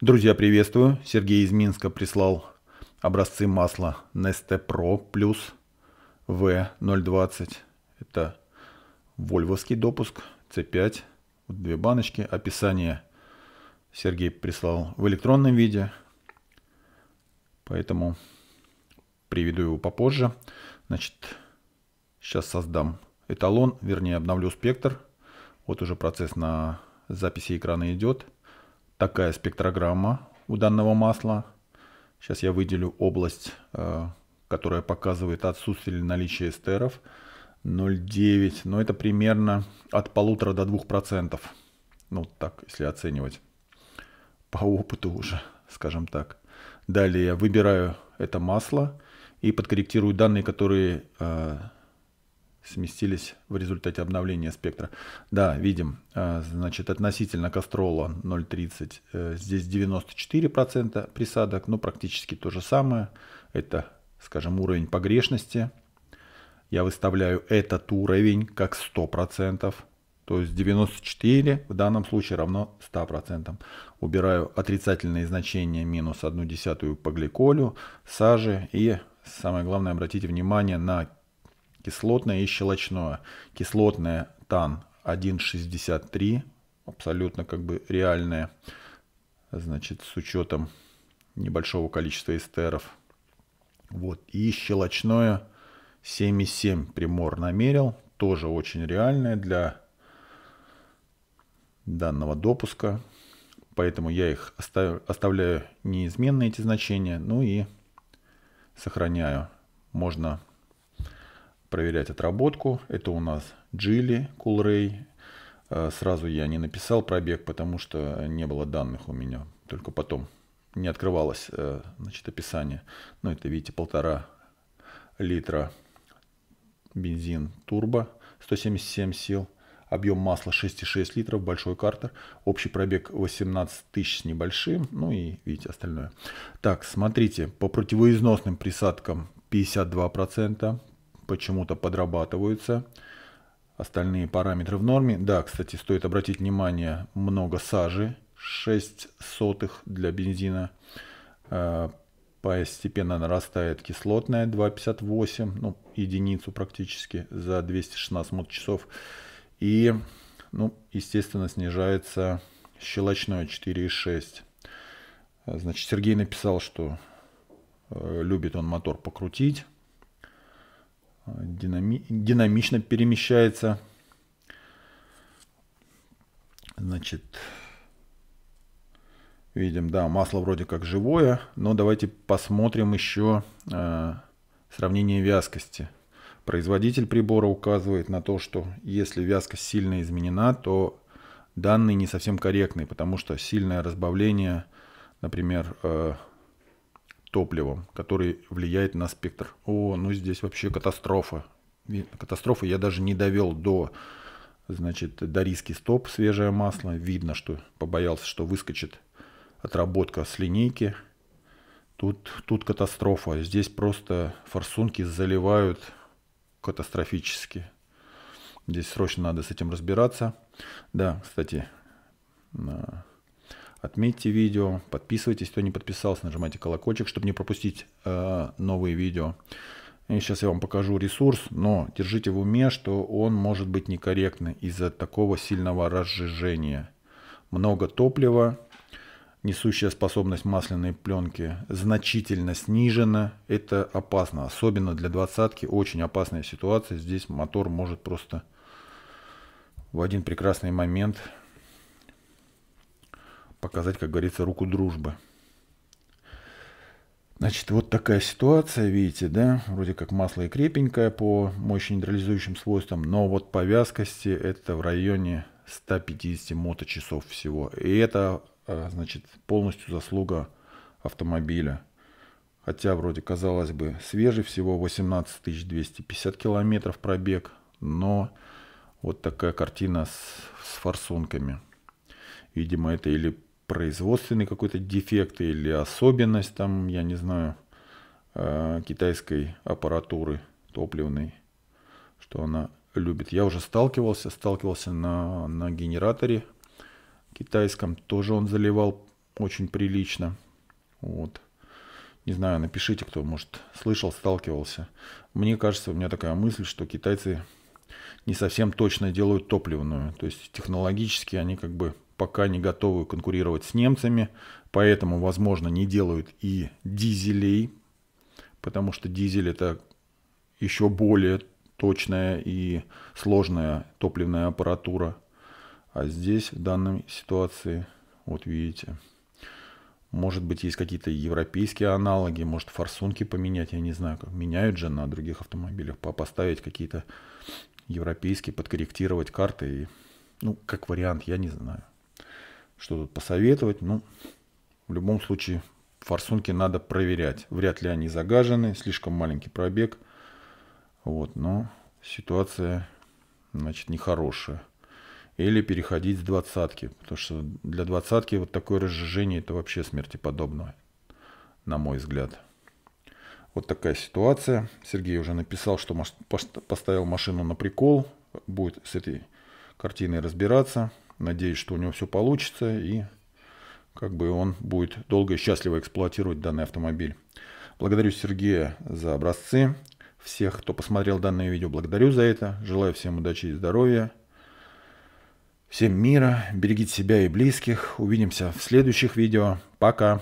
Друзья, приветствую. Сергей из Минска прислал образцы масла Neste Pro Plus V020. Это вольвовский допуск C5. Вот две баночки. Описание Сергей прислал в электронном виде. Поэтому приведу его попозже. Значит, сейчас создам эталон, вернее обновлю спектр. Вот уже процесс на записи экрана идет такая спектрограмма у данного масла. Сейчас я выделю область, э, которая показывает отсутствие или наличие эстеров. 0,9, но ну, это примерно от полутора до двух процентов. Ну, так, если оценивать по опыту уже, скажем так. Далее я выбираю это масло и подкорректирую данные, которые э, сместились в результате обновления спектра. Да, видим, э, значит, относительно Кастрола 0,30, э, здесь 94% присадок, но ну, практически то же самое. Это, скажем, уровень погрешности. Я выставляю этот уровень как 100%, то есть 94 в данном случае равно 100%. Убираю отрицательные значения минус одну десятую по гликолю, саже и самое главное, обратите внимание на кислотное и щелочное. Кислотное тан 1,63, абсолютно как бы реальное, значит, с учетом небольшого количества эстеров. Вот, и щелочное 7,7 примор намерил, тоже очень реальное для данного допуска. Поэтому я их оставляю, оставляю неизменные эти значения, ну и сохраняю. Можно проверять отработку. Это у нас Джили, Кулрей. Э, сразу я не написал пробег, потому что не было данных у меня. Только потом не открывалось э, значит, описание. Ну, это, видите, полтора литра бензин турбо, 177 сил. Объем масла 6,6 литров, большой картер. Общий пробег 18 тысяч с небольшим. Ну и видите остальное. Так, смотрите, по противоизносным присадкам 52%, почему-то подрабатываются. Остальные параметры в норме. Да, кстати, стоит обратить внимание, много сажи, 6 сотых для бензина. Э, постепенно нарастает кислотная 2,58, ну, единицу практически за 216 часов. И, ну, естественно, снижается щелочное 4,6. Э, значит, Сергей написал, что э, любит он мотор покрутить. А, динами, динамично перемещается. Значит, видим, да, масло вроде как живое, но давайте посмотрим еще э, сравнение вязкости. Производитель прибора указывает на то, что если вязкость сильно изменена, то данные не совсем корректные, потому что сильное разбавление, например, э, топливом, который влияет на спектр. О, ну здесь вообще катастрофа. Катастрофа я даже не довел до, значит, до риски стоп свежее масло. Видно, что побоялся, что выскочит отработка с линейки. Тут, тут катастрофа. Здесь просто форсунки заливают катастрофически. Здесь срочно надо с этим разбираться. Да, кстати, на Отметьте видео, подписывайтесь, кто не подписался, нажимайте колокольчик, чтобы не пропустить э, новые видео. И сейчас я вам покажу ресурс, но держите в уме, что он может быть некорректный из-за такого сильного разжижения. Много топлива, несущая способность масляной пленки значительно снижена. Это опасно, особенно для двадцатки. Очень опасная ситуация. Здесь мотор может просто в один прекрасный момент показать, как говорится, руку дружбы. Значит, вот такая ситуация, видите, да, вроде как масло и крепенькое по мощи нейтрализующим свойствам, но вот по вязкости это в районе 150 моточасов всего. И это, а, значит, полностью заслуга автомобиля. Хотя вроде, казалось бы, свежий всего 18 250 километров пробег, но вот такая картина с, с форсунками. Видимо, это или производственный какой-то дефект или особенность там, я не знаю, э, китайской аппаратуры топливной, что она любит. Я уже сталкивался, сталкивался на, на генераторе китайском, тоже он заливал очень прилично. Вот. Не знаю, напишите, кто, может, слышал, сталкивался. Мне кажется, у меня такая мысль, что китайцы не совсем точно делают топливную. То есть технологически они как бы пока не готовы конкурировать с немцами, поэтому, возможно, не делают и дизелей, потому что дизель это еще более точная и сложная топливная аппаратура. А здесь в данной ситуации, вот видите, может быть есть какие-то европейские аналоги, может форсунки поменять, я не знаю, как меняют же на других автомобилях, поставить какие-то европейские, подкорректировать карты. И, ну, как вариант, я не знаю. Что тут посоветовать? Ну, в любом случае, форсунки надо проверять. Вряд ли они загажены, слишком маленький пробег. Вот, но ситуация, значит, нехорошая. Или переходить с двадцатки, потому что для двадцатки вот такое разжижение это вообще смертеподобное, на мой взгляд. Вот такая ситуация. Сергей уже написал, что поставил машину на прикол. Будет с этой картиной разбираться. Надеюсь, что у него все получится и как бы он будет долго и счастливо эксплуатировать данный автомобиль. Благодарю Сергея за образцы. Всех, кто посмотрел данное видео, благодарю за это. Желаю всем удачи и здоровья. Всем мира, берегите себя и близких. Увидимся в следующих видео. Пока!